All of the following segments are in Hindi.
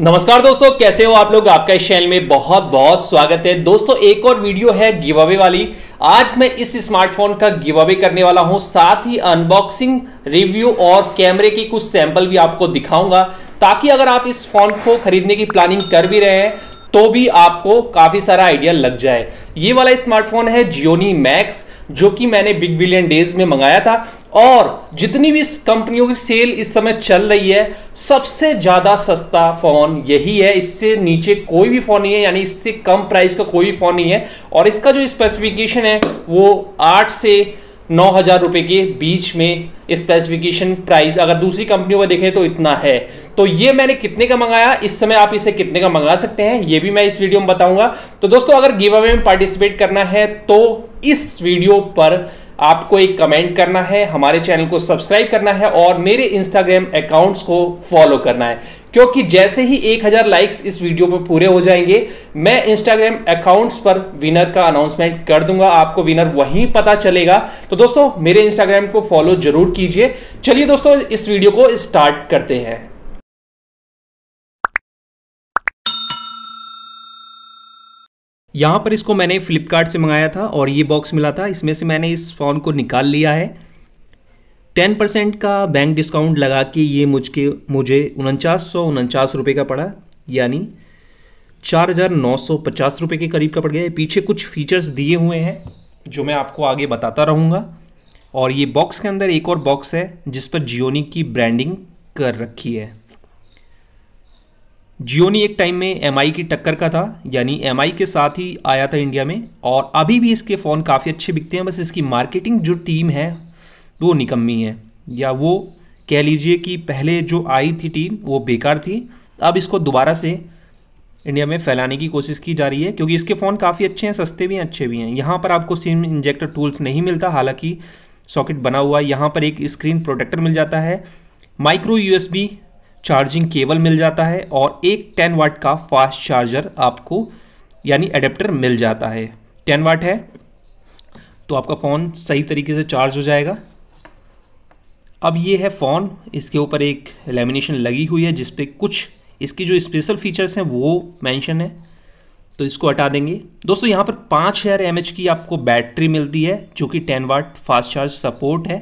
नमस्कार दोस्तों कैसे हो आप लोग आपका इस चैनल में बहुत बहुत स्वागत है दोस्तों एक और वीडियो है गिव अवे वाली आज मैं इस स्मार्टफोन का गिव अवे करने वाला हूं साथ ही अनबॉक्सिंग रिव्यू और कैमरे के कुछ सैंपल भी आपको दिखाऊंगा ताकि अगर आप इस फोन को खरीदने की प्लानिंग कर भी रहे हैं तो भी आपको काफ़ी सारा आइडिया लग जाए ये वाला स्मार्टफोन है जियोनी मैक्स जो कि मैंने बिग बिलियन डेज में मंगाया था और जितनी भी कंपनियों की सेल इस समय चल रही है सबसे ज़्यादा सस्ता फ़ोन यही है इससे नीचे कोई भी फ़ोन नहीं है यानी इससे कम प्राइस का कोई भी फ़ोन नहीं है और इसका जो स्पेसिफिकेशन है वो आठ से नौ हज़ार रुपये के बीच में स्पेसिफिकेशन प्राइस अगर दूसरी कंपनियों का देखें तो इतना है तो ये मैंने कितने का मंगाया इस समय आप इसे कितने का मंगा सकते हैं ये भी मैं इस वीडियो में बताऊंगा तो दोस्तों अगर गिव अवे में पार्टिसिपेट करना है तो इस वीडियो पर आपको एक कमेंट करना है हमारे चैनल को सब्सक्राइब करना है और मेरे इंस्टाग्राम अकाउंट्स को फॉलो करना है क्योंकि जैसे ही 1000 लाइक्स इस वीडियो पर पूरे हो जाएंगे मैं इंस्टाग्राम अकाउंट्स पर विनर का अनाउंसमेंट कर दूंगा आपको विनर वहीं पता चलेगा तो दोस्तों मेरे इंस्टाग्राम को फॉलो जरूर कीजिए चलिए दोस्तों इस वीडियो को स्टार्ट करते हैं यहाँ पर इसको मैंने फ्लिपकार्ट से मंगाया था और ये बॉक्स मिला था इसमें से मैंने इस फ़ोन को निकाल लिया है टेन परसेंट का बैंक डिस्काउंट लगा के ये मुझके मुझे उनचास सौ उनचास रुपये का पड़ा यानी चार हज़ार नौ सौ पचास रुपये के करीब का पड़ गया पीछे कुछ फीचर्स दिए हुए हैं जो मैं आपको आगे बताता रहूँगा और ये बॉक्स के अंदर एक और बॉक्स है जिस पर जियोनी की ब्रांडिंग कर रखी है जियोनी एक टाइम में एम की टक्कर का था यानी एम के साथ ही आया था इंडिया में और अभी भी इसके फ़ोन काफ़ी अच्छे बिकते हैं बस इसकी मार्केटिंग जो टीम है वो निकम्मी है या वो कह लीजिए कि पहले जो आई थी टीम वो बेकार थी अब इसको दोबारा से इंडिया में फैलाने की कोशिश की जा रही है क्योंकि इसके फ़ोन काफ़ी अच्छे हैं सस्ते भी हैं अच्छे भी हैं यहाँ पर आपको सिम इंजेक्टर टूल्स नहीं मिलता हालांकि सॉकेट बना हुआ है यहाँ पर एक स्क्रीन प्रोटेक्टर मिल जाता है माइक्रो यूएसबी चार्जिंग केबल मिल जाता है और एक टेन वाट का फास्ट चार्जर आपको यानी एडेप्टर मिल जाता है टेन वाट है तो आपका फ़ोन सही तरीके से चार्ज हो जाएगा अब ये है फ़ोन इसके ऊपर एक लेमिनेशन लगी हुई है जिसपे कुछ इसकी जो स्पेशल फीचर्स हैं वो मैंशन है तो इसको हटा देंगे दोस्तों यहाँ पर पाँच हज़ार एम की आपको बैटरी मिलती है जो कि ten watt fast charge support है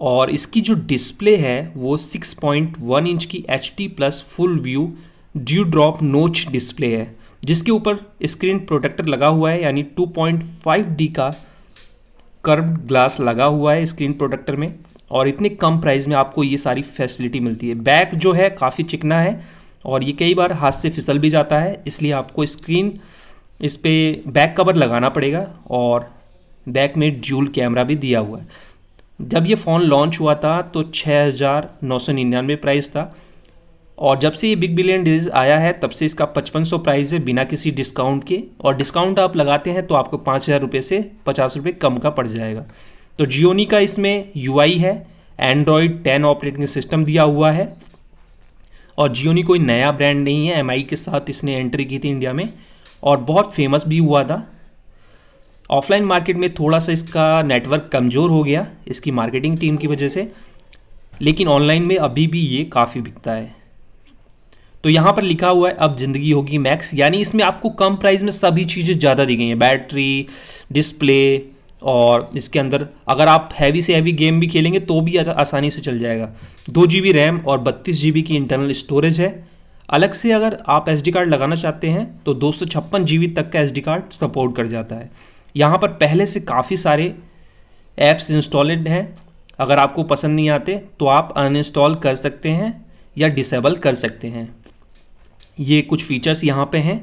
और इसकी जो डिस्प्ले है वो 6.1 इंच की H D plus full view dew drop notch display है जिसके ऊपर स्क्रीन प्रोटेक्टर लगा हुआ है यानी 2.5 डी का कर्व ग्लास लगा हुआ है स्क्रीन प्रोटेक्टर में और इतने कम प्राइस में आपको ये सारी फैसिलिटी मिलती है बैक जो है काफ़ी चिकना है और ये कई बार हाथ से फिसल भी जाता है इसलिए आपको स्क्रीन इस पर बैक कवर लगाना पड़ेगा और बैक में ड्यूल कैमरा भी दिया हुआ है जब ये फ़ोन लॉन्च हुआ था तो छः हज़ार नौ सौ निन्यानवे प्राइस था और जब से ये बिग बिलियन डिजीज आया है तब से इसका पचपन सौ प्राइस है बिना किसी डिस्काउंट के और डिस्काउंट आप लगाते हैं तो आपको पाँच हज़ार रुपये से पचास रुपये कम का पड़ जाएगा तो जियोनी का इसमें यू है एंड्रॉयड टेन ऑपरेटिंग सिस्टम दिया हुआ है और जियोनी कोई नया ब्रांड नहीं है एम के साथ इसने एंट्री की थी इंडिया में और बहुत फेमस भी हुआ था ऑफलाइन मार्केट में थोड़ा सा इसका नेटवर्क कमज़ोर हो गया इसकी मार्केटिंग टीम की वजह से लेकिन ऑनलाइन में अभी भी ये काफ़ी बिकता है तो यहाँ पर लिखा हुआ है अब ज़िंदगी होगी मैक्स यानी इसमें आपको कम प्राइस में सभी चीज़ें ज़्यादा दी गई हैं बैटरी डिस्प्ले और इसके अंदर अगर आप हैवी से हैवी गेम भी खेलेंगे तो भी आसानी से चल जाएगा दो जी रैम और बत्तीस जी की इंटरनल स्टोरेज है अलग से अगर आप एस कार्ड लगाना चाहते हैं तो दो सौ तक का एस कार्ड सपोर्ट कर जाता है यहाँ पर पहले से काफ़ी सारे ऐप्स इंस्टॉलेड हैं अगर आपको पसंद नहीं आते तो आप अनइंस्टॉल कर सकते हैं या डिसेबल कर सकते हैं ये कुछ फीचर्स यहाँ पे हैं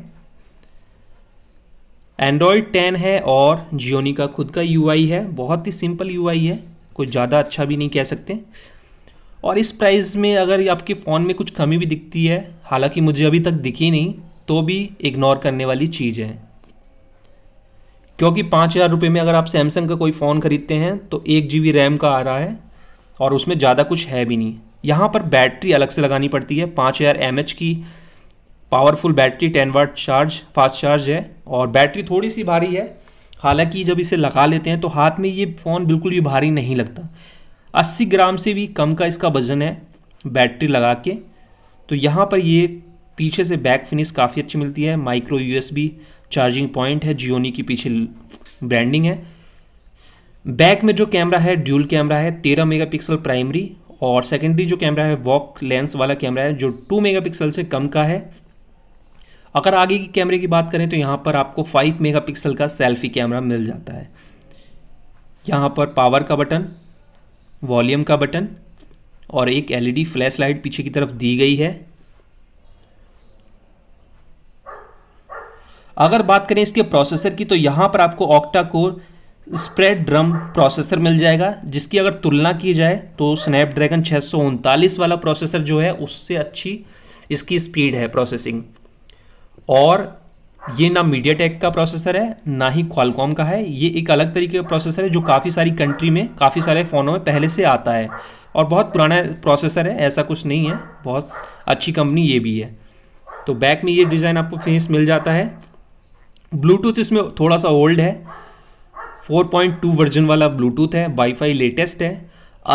एंड्रॉयड टेन है और जियोनी का खुद का यूआई है बहुत ही सिंपल यूआई है कुछ ज़्यादा अच्छा भी नहीं कह सकते और इस प्राइस में अगर आपके फ़ोन में कुछ कमी भी दिखती है हालांकि मुझे अभी तक दिखी नहीं तो भी इग्नोर करने वाली चीज़ है क्योंकि पाँच हज़ार रुपये में अगर आप सैमसंग का कोई फ़ोन ख़रीदते हैं तो एक जी बी रैम का आ रहा है और उसमें ज़्यादा कुछ है भी नहीं यहाँ पर बैटरी अलग से लगानी पड़ती है पाँच हज़ार एम की powerful battery ten watt charge fast charge है और बैटरी थोड़ी सी भारी है हालांकि जब इसे लगा लेते हैं तो हाथ में ये फ़ोन बिल्कुल भी भारी नहीं लगता 80 ग्राम से भी कम का इसका वज़न है बैटरी लगा के तो यहाँ पर ये पीछे से बैक फिनिश काफ़ी अच्छी मिलती है माइक्रो यूएसबी चार्जिंग पॉइंट है जियोनी की पीछे ब्रांडिंग है बैक में जो कैमरा है ड्यूल कैमरा है तेरह मेगापिक्सल प्राइमरी और सेकेंडरी जो कैमरा है वॉक लेंस वाला कैमरा है जो टू मेगापिक्सल से कम का है अगर आगे की कैमरे की बात करें तो यहाँ पर आपको फाइव मेगापिक्सल का सेल्फी कैमरा मिल जाता है यहाँ पर पावर का बटन वॉल्यूम का बटन और एक एलईडी फ्लैश लाइट पीछे की तरफ दी गई है अगर बात करें इसके प्रोसेसर की तो यहाँ पर आपको octa core Spreadtrum processor मिल जाएगा जिसकी अगर तुलना की जाए तो स्नैपड्रैगन छः वाला प्रोसेसर जो है उससे अच्छी इसकी स्पीड है प्रोसेसिंग और ये ना मीडिया का प्रोसेसर है ना ही क्वालकॉम का है ये एक अलग तरीके का प्रोसेसर है जो काफ़ी सारी कंट्री में काफ़ी सारे फ़ोनों में पहले से आता है और बहुत पुराना प्रोसेसर है ऐसा कुछ नहीं है बहुत अच्छी कंपनी ये भी है तो बैक में ये डिज़ाइन आपको फिनिश मिल जाता है ब्लूटूथ इसमें थोड़ा सा ओल्ड है 4.2 वर्जन वाला ब्लूटूथ है वाईफाई लेटेस्ट है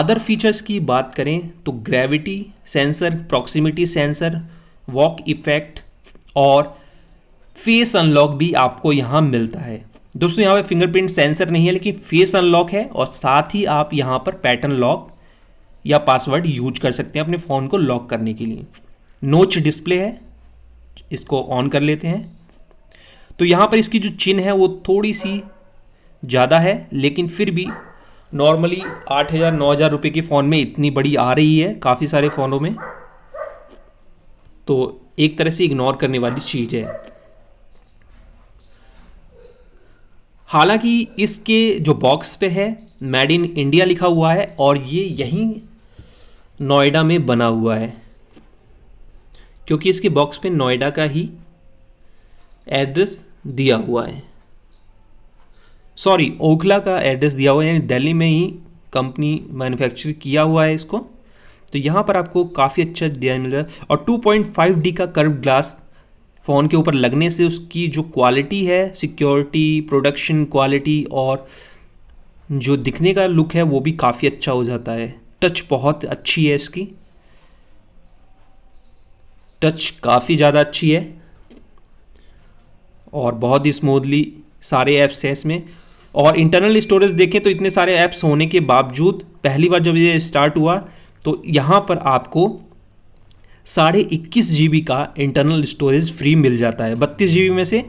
अदर फीचर्स की बात करें तो ग्रेविटी सेंसर प्रॉक्सिमिटी सेंसर वॉक इफेक्ट और फेस अनलॉक भी आपको यहाँ मिलता है दोस्तों यहाँ पे फिंगरप्रिंट सेंसर नहीं है लेकिन फेस अनलॉक है और साथ ही आप यहाँ पर पैटर्न लॉक या पासवर्ड यूज कर सकते हैं अपने फ़ोन को लॉक करने के लिए नोच डिस्प्ले है इसको ऑन कर लेते हैं तो यहाँ पर इसकी जो चिन्ह है वो थोड़ी सी ज़्यादा है लेकिन फिर भी नॉर्मली आठ हज़ार नौ हज़ार रुपये के फ़ोन में इतनी बड़ी आ रही है काफ़ी सारे फ़ोनों में तो एक तरह से इग्नोर करने वाली चीज़ है हालांकि इसके जो बॉक्स पे है मेड इन इंडिया लिखा हुआ है और ये यहीं नोएडा में बना हुआ है क्योंकि इसके बॉक्स पे नोएडा का ही एड्रेस दिया हुआ है सॉरी ओखला का एड्रेस दिया हुआ है यानी दिल्ली में ही कंपनी मैन्युफैक्चर किया हुआ है इसको तो यहाँ पर आपको काफ़ी अच्छा डिजाइन मिल रहा है और 2.5 डी का कर्व ग्लास फ़ोन के ऊपर लगने से उसकी जो क्वालिटी है सिक्योरिटी प्रोडक्शन क्वालिटी और जो दिखने का लुक है वो भी काफ़ी अच्छा हो जाता है टच बहुत अच्छी है इसकी टच काफ़ी ज़्यादा अच्छी है और बहुत ही स्मूदली सारे ऐप्स हैं इसमें और इंटरनल स्टोरेज देखें तो इतने सारे ऐप्स होने के बावजूद पहली बार जब ये स्टार्ट हुआ तो यहाँ पर आपको साढ़े इक्कीस जी का इंटरनल स्टोरेज फ्री मिल जाता है बत्तीस जी में से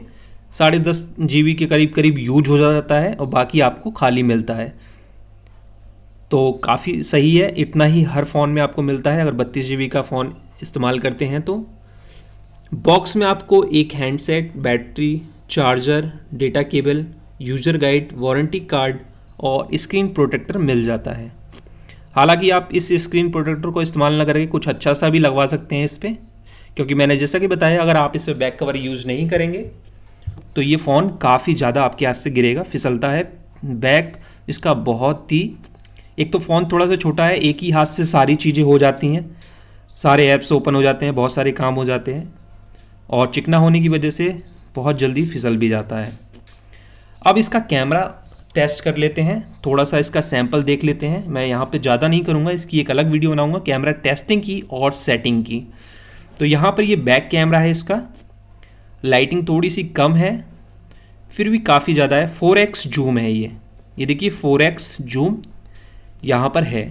साढ़े दस जी के करीब करीब यूज हो जाता है और बाकी आपको खाली मिलता है तो काफ़ी सही है इतना ही हर फ़ोन में आपको मिलता है अगर बत्तीस जी का फ़ोन इस्तेमाल करते हैं तो बॉक्स में आपको एक handset battery charger data cable user guide warranty card और स्क्रीन प्रोटेक्टर मिल जाता है हालांकि आप इस स्क्रीन प्रोटेक्टर को इस्तेमाल न करके कुछ अच्छा सा भी लगवा सकते हैं इस पर क्योंकि मैंने जैसा कि बताया अगर आप इस पर बैक कवर यूज़ नहीं करेंगे तो ये फ़ोन काफ़ी ज़्यादा आपके हाथ से गिरेगा फिसलता है बैक इसका बहुत ही एक तो फ़ोन थोड़ा सा छोटा है एक ही हाथ से सारी चीज़ें हो जाती हैं सारे ऐप्स ओपन हो जाते हैं बहुत सारे काम हो जाते हैं और चिकना होने की वजह से बहुत जल्दी फिसल भी जाता है अब इसका कैमरा टेस्ट कर लेते हैं थोड़ा सा इसका सैंपल देख लेते हैं मैं यहाँ पे ज़्यादा नहीं करूँगा इसकी एक अलग वीडियो बनाऊँगा कैमरा टेस्टिंग की और सेटिंग की तो यहाँ पर ये बैक कैमरा है इसका लाइटिंग थोड़ी सी कम है फिर भी काफ़ी ज़्यादा है फोर एक्स जूम है ये ये देखिए फोर एक्स जूम यहाँ पर है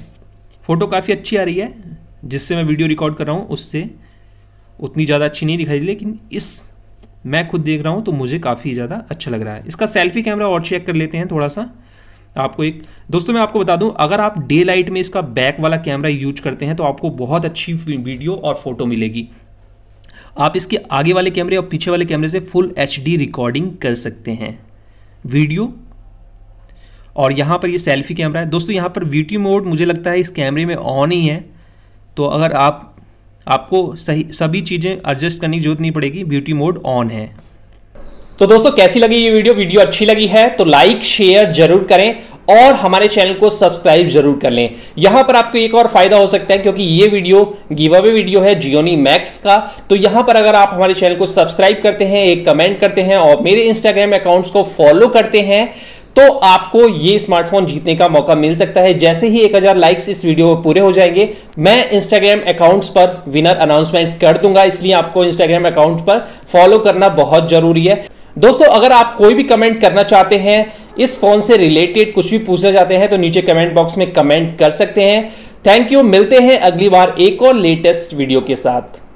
फ़ोटो काफ़ी अच्छी आ रही है जिससे मैं वीडियो रिकॉर्ड कर रहा हूँ उससे उतनी ज़्यादा अच्छी नहीं दिखाई दी लेकिन इस मैं खुद देख रहा हूँ तो मुझे काफ़ी ज़्यादा अच्छा लग रहा है इसका सेल्फी कैमरा और चेक कर लेते हैं थोड़ा सा आपको एक दोस्तों मैं आपको बता दूं अगर आप डे लाइट में इसका बैक वाला कैमरा यूज करते हैं तो आपको बहुत अच्छी वीडियो और फोटो मिलेगी आप इसके आगे वाले कैमरे और पीछे वाले कैमरे से फुल एच रिकॉर्डिंग कर सकते हैं वीडियो और यहाँ पर ये सेल्फी कैमरा है दोस्तों यहाँ पर वीडियो मोड मुझे लगता है इस कैमरे में ऑन ही है तो अगर आप आपको सही सभी चीज़ें एडजस्ट करने की जरूरत नहीं पड़ेगी ब्यूटी मोड ऑन है तो दोस्तों कैसी लगी ये वीडियो वीडियो अच्छी लगी है तो लाइक शेयर जरूर करें और हमारे चैनल को सब्सक्राइब जरूर कर लें यहां पर आपको एक और फायदा हो सकता है क्योंकि ये वीडियो गिव अवे वीडियो है जियोनी मैक्स का तो यहां पर अगर आप हमारे चैनल को सब्सक्राइब करते हैं एक कमेंट करते हैं और मेरे इंस्टाग्राम अकाउंट्स को फॉलो करते हैं तो आपको ये स्मार्टफोन जीतने का मौका मिल सकता है जैसे ही 1000 लाइक्स इस वीडियो में पूरे हो जाएंगे मैं इंस्टाग्राम अकाउंट्स पर विनर अनाउंसमेंट कर दूंगा इसलिए आपको इंस्टाग्राम अकाउंट पर फॉलो करना बहुत जरूरी है दोस्तों अगर आप कोई भी कमेंट करना चाहते हैं इस फोन से रिलेटेड कुछ भी पूछना चाहते हैं तो नीचे कमेंट बॉक्स में कमेंट कर सकते हैं थैंक यू मिलते हैं अगली बार एक और लेटेस्ट वीडियो के साथ